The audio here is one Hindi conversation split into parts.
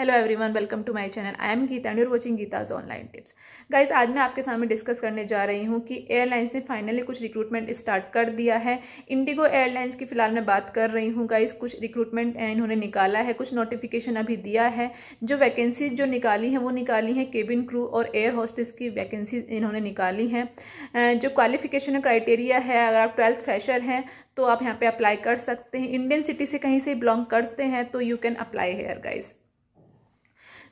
hello everyone welcome to my channel I am Geeta and you're watching Geeta's online tips guys आज मैं आपके सामने डिस्कस करने जा रही हूँ कि एयरलाइंस ने फाइनली कुछ रिक्रूटमेंट स्टार्ट कर दिया है इंडिगो एयरलाइंस की फिलहाल मैं बात कर रही हूँ गाइस कुछ रिक्रूटमेंट इन्होंने निकाला है कुछ नोटिफिकेशन अभी दिया है जो वैकेंसीज जो निकाली हैं वो निकाली हैं केबिन क्रू और एयर होस्टेस की वैकेंसीज इन्होंने निकाली हैं जो क्वालिफिकेशन क्राइटेरिया है अगर आप ट्वेल्थ फ्रेशर हैं तो आप यहाँ पे अप्लाई कर सकते हैं इंडियन सिटी से कहीं से बिलोंग करते हैं तो you can apply here guys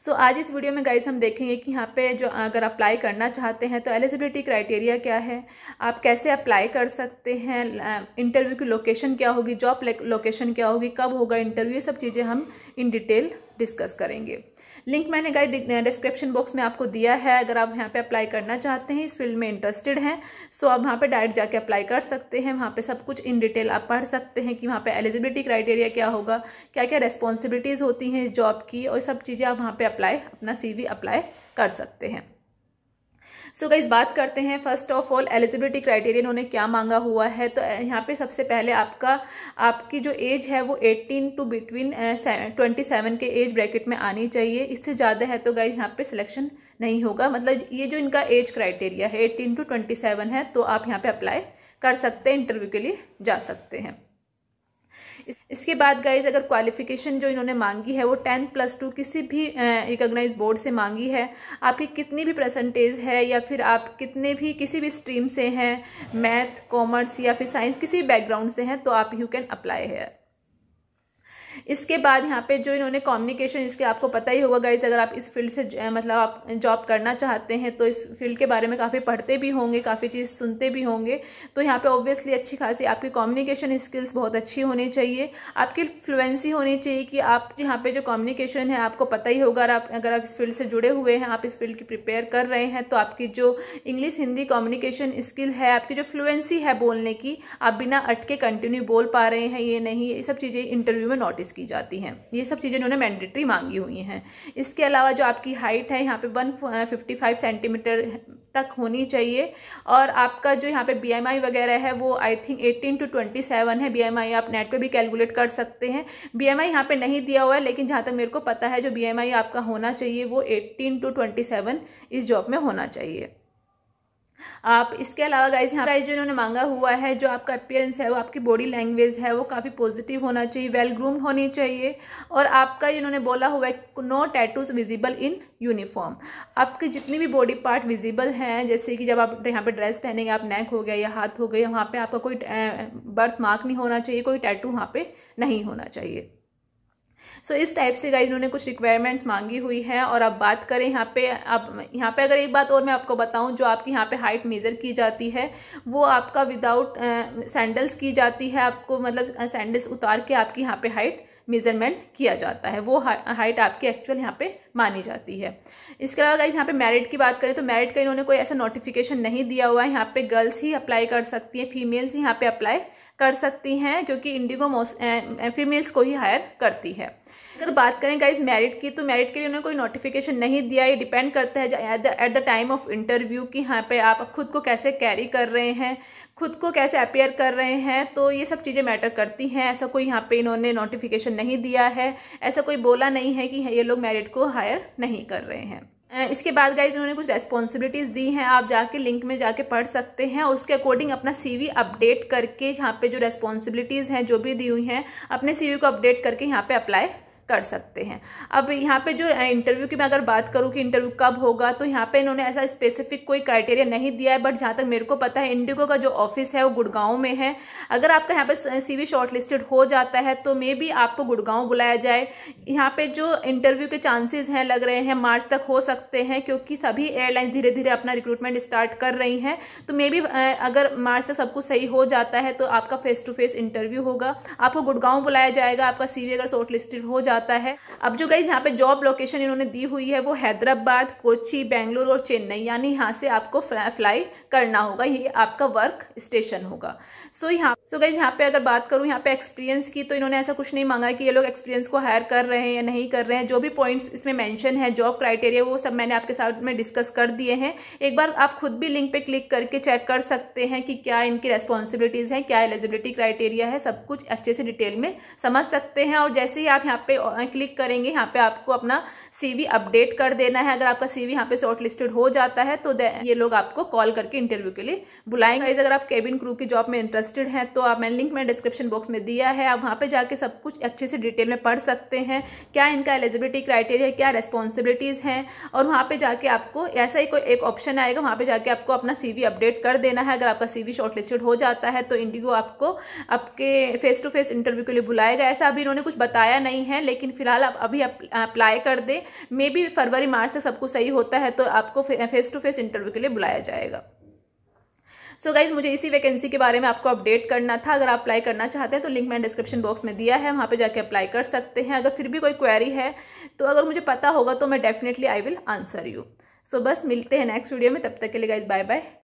so आज इस वीडियो में गाइज हम देखेंगे कि यहाँ पे जो अगर अप्लाई करना चाहते हैं तो एलिजिबिलिटी क्राइटेरिया क्या है आप कैसे अप्लाई कर सकते हैं इंटरव्यू की लोकेशन क्या होगी जॉब लोकेशन क्या होगी कब होगा इंटरव्यू ये सब चीज़ें हम इन डिटेल डिस्कस करेंगे लिंक मैंने गाइड डिस्क्रिप्शन बॉक्स में आपको दिया है अगर आप यहाँ पे अप्लाई करना चाहते हैं इस फील्ड में इंटरेस्टेड हैं सो आप वहाँ पे डायरेक्ट जाके अप्लाई कर सकते हैं वहाँ पे सब कुछ इन डिटेल आप पढ़ सकते हैं कि वहाँ पे एलिजिबिलिटी क्राइटेरिया क्या होगा क्या क्या रेस्पॉन्सिबिलिटीज़ होती हैं इस जॉब की और सब चीज़ें आप वहाँ पर अप्लाई अपना सी अप्लाई कर सकते हैं सो so, गाइज बात करते हैं first of all eligibility criteria उन्होंने क्या मांगा हुआ है तो यहाँ पे सबसे पहले आपका आपकी जो एज है वो eighteen to between twenty seven के एज ब्रैकेट में आनी चाहिए इससे ज़्यादा है तो गाइज यहाँ पे सिलेक्शन नहीं होगा मतलब ये जो इनका एज क्राइटेरिया है एटीन टू ट्वेंटी सेवन है तो आप यहाँ पे अप्लाई कर सकते हैं इंटरव्यू के लिए जा सकते हैं इसके बाद गाइज अगर क्वालिफिकेशन जो इन्होंने मांगी है वो टेन प्लस टू किसी भी रिकोगनाइज बोर्ड से मांगी है आपकी कितनी भी परसेंटेज है या फिर आप कितने भी किसी भी स्ट्रीम से हैं मैथ कॉमर्स या फिर साइंस किसी बैकग्राउंड से हैं तो आप यू कैन अप्लाई है इसके बाद यहाँ पे जो इन्होंने कम्युनिकेशन इसके आपको पता ही होगा गाइज अगर आप इस फील्ड से मतलब आप जॉब करना चाहते हैं तो इस फील्ड के बारे में काफ़ी पढ़ते भी होंगे काफ़ी चीज़ सुनते भी होंगे तो यहाँ पे ऑब्वियसली अच्छी खासी आपकी कम्युनिकेशन स्किल्स बहुत अच्छी होनी चाहिए आपकी फ्लुएंसी होनी चाहिए कि आप यहाँ पर जो कम्युनिकेशन है आपको पता ही होगा आप अगर आप इस फील्ड से जुड़े हुए हैं आप इस फील्ड की प्रिपेयर कर रहे हैं तो आपकी जो इंग्लिश हिंदी कम्युनिकेशन स्किल है आपकी जो फ्लुएंसी है बोलने की आप बिना अटके कंटिन्यू बोल पा रहे हैं ये नहीं ये सब चीज़ें इंटरव्यू में नोटिस वापस की जाती हैं ये सब चीज़ें इन्होंने मैंडेटरी मांगी हुई हैं इसके अलावा जो आपकी हाइट है यहाँ पे वन फिफ्टी फाइव सेंटीमीटर तक होनी चाहिए और आपका जो यहाँ पे बीएमआई वगैरह है वो I think eighteen to twenty seven है बीएमआई आप नेट पे भी कैलकुलेट कर सकते हैं बीएमआई यहाँ पे नहीं दिया हुआ है लेकिन जहाँ तक मेरे को पता है जो बी आपका होना चाहिए वो एट्टीन टू ट्वेंटी सेवन इस जॉब में होना चाहिए आप इसके अलावा गाइज यहाँ गाइज इन्होंने मांगा हुआ है जो आपका अपियरेंस है वो आपकी बॉडी लैंग्वेज है वो काफ़ी पॉजिटिव होना चाहिए वेल ग्रूम्ड होनी चाहिए और आपका इन्होंने बोला हुआ है no tattoos visible in uniform आपके जितनी भी बॉडी पार्ट विजिबल हैं जैसे कि जब आप यहाँ पे ड्रेस पहनेंगे आप नेक हो गया या हाथ हो गया वहाँ पर आपका कोई बर्थ मार्क नहीं होना चाहिए कोई टैटू वहाँ पर नहीं होना चाहिए सो so, इस टाइप से गाइज इन्होंने कुछ रिक्वायरमेंट्स मांगी हुई है और अब बात करें यहाँ पे आप यहाँ पे अगर एक बात और मैं आपको बताऊँ जो आपकी यहाँ पे हाइट मेज़र की जाती है वो आपका विदाउट सैंडल्स की जाती है आपको मतलब सैंडल्स उतार के आपकी यहाँ पे हाइट मेजरमेंट किया जाता है वो हाइट आपकी एक्चुअल यहाँ पे मानी जाती है इसके अलावा गाइज यहाँ पे मेरिट की बात करें तो मेरिट का इन्होंने कोई ऐसा नोटिफिकेशन नहीं दिया हुआ है यहाँ पे गर्ल्स ही अप्लाई कर सकती हैं फीमेल्स ही यहाँ पे अप्लाई कर सकती हैं क्योंकि इंडिगो फीमेल्स को ही हायर करती है अगर बात करें गाइज मेरिट की तो मेरिट के लिए उन्होंने कोई नोटिफिकेशन नहीं दिया ये डिपेंड करता है at the time of interview कि यहाँ पे आप खुद को कैसे कैरी कर रहे हैं खुद को कैसे अपेयर कर रहे हैं तो ये सब चीज़ें मैटर करती हैं ऐसा कोई यहाँ पे इन्होंने नोटिफिकेशन नहीं दिया है ऐसा कोई बोला नहीं है कि ये लोग मेरिट को हायर नहीं कर रहे हैं इसके बाद गाइज उन्होंने कुछ रेस्पॉन्सिबिलिटीज़ दी हैं आप जाके लिंक में जाके पढ़ सकते हैं और उसके अकॉर्डिंग अपना सीवी अपडेट करके यहाँ पे जो रेस्पॉन्सिबिलिटीज़ हैं जो भी दी हुई हैं अपने सीवी को अपडेट करके यहाँ पे अप्लाई कर सकते हैं अब यहाँ पे जो इंटरव्यू की मैं अगर बात करूँ कि इंटरव्यू कब होगा तो यहाँ पे इन्होंने ऐसा स्पेसिफिक कोई क्राइटेरिया नहीं दिया है बट जहाँ तक मेरे को पता है इंडिगो का जो ऑफिस है वो गुड़गांव में है अगर आपका यहाँ पे सीवी शॉर्टलिस्टेड हो जाता है तो मे बी आपको गुड़गांव बुलाया जाए यहाँ पे जो इंटरव्यू के चांसेज हैं लग रहे हैं मार्च तक हो सकते हैं क्योंकि सभी एयरलाइंस धीरे धीरे अपना रिक्रूटमेंट स्टार्ट कर रही हैं तो मे बी अगर मार्च तक सब कुछ सही हो जाता है तो आपका फेस टू फेस इंटरव्यू होगा आपको गुड़गांव बुलाया जाएगा आपका सी अगर शॉर्टलिस्टेड हो जाता जाता है अब जो गाइज यहाँ पे जॉब लोकेशन इन्होंने दी हुई है वो हैदराबाद कोची बेंगलुरु और चेन्नई यानी यहाँ से आपको फ्लाई करना होगा ये आपका वर्क स्टेशन होगा सो so, यहाँ सो so गाइज यहाँ पे अगर बात करूँ यहाँ पे एक्सपीरियंस की तो इन्होंने ऐसा कुछ नहीं मांगा कि ये लोग एक्सपीरियंस को हायर कर रहे हैं या नहीं कर रहे हैं जो भी पॉइंट्स इसमें मैंशन है जॉब क्राइटेरिया वो सब मैंने आपके साथ में डिस्कस कर दिए हैं एक बार आप खुद भी लिंक पे क्लिक करके चेक कर सकते हैं कि क्या इनकी रेस्पॉन्सिबिलिटीज़ हैं क्या एलिजिबिलिटी क्राइटेरिया है सब कुछ अच्छे से डिटेल में समझ सकते हैं और जैसे ही आप यहाँ पे क्लिक करेंगे यहाँ पे आपको अपना सीवी अपडेट कर देना है अगर आपका सीवी यहाँ पे शॉर्ट लिस्टेड हो जाता है तो ये लोग आपको कॉल करके इंटरव्यू के लिए बुलाएंगे अगर आप केबिन क्रू की जॉब में इंटरेस्टेड हैं तो आप मैंने लिंक मैंने डिस्क्रिप्शन बॉक्स में दिया है आप वहाँ पर जाके सब कुछ अच्छे से डिटेल में पढ़ सकते हैं क्या इनका एलिजिबिलिटी क्राइटेरिया क्या रेस्पॉन्सिबिलिटीज़ हैं और वहाँ पर जाके आपको ऐसा ही कोई एक ऑप्शन आएगा वहाँ पर जाके आपको अपना सीवी अपडेट कर देना है अगर आपका सीवी शॉर्टलिस्टेड हो जाता है तो इंडिगो आपको आपके फेस टू फेस इंटरव्यू के लिए बुलाएगा ऐसा अभी इन्होंने कुछ बताया नहीं है लेकिन लेकिन फिलहाल आप अभी अप्लाई कर दें मे बी फरवरी मार्च तक सब कुछ सही होता है तो आपको फेस टू फेस इंटरव्यू के लिए बुलाया जाएगा सो so गाइज मुझे इसी वैकेंसी के बारे में आपको अपडेट करना था अगर आप अप्लाई करना चाहते हैं तो लिंक मैंने डिस्क्रिप्शन बॉक्स में दिया है वहाँ पे जाके अप्लाई कर सकते हैं अगर फिर भी कोई क्वेरी है तो अगर मुझे पता होगा तो मैं definitely I will answer you so बस मिलते हैं नेक्स्ट वीडियो में तब तक के लिए गाइज बाय बाय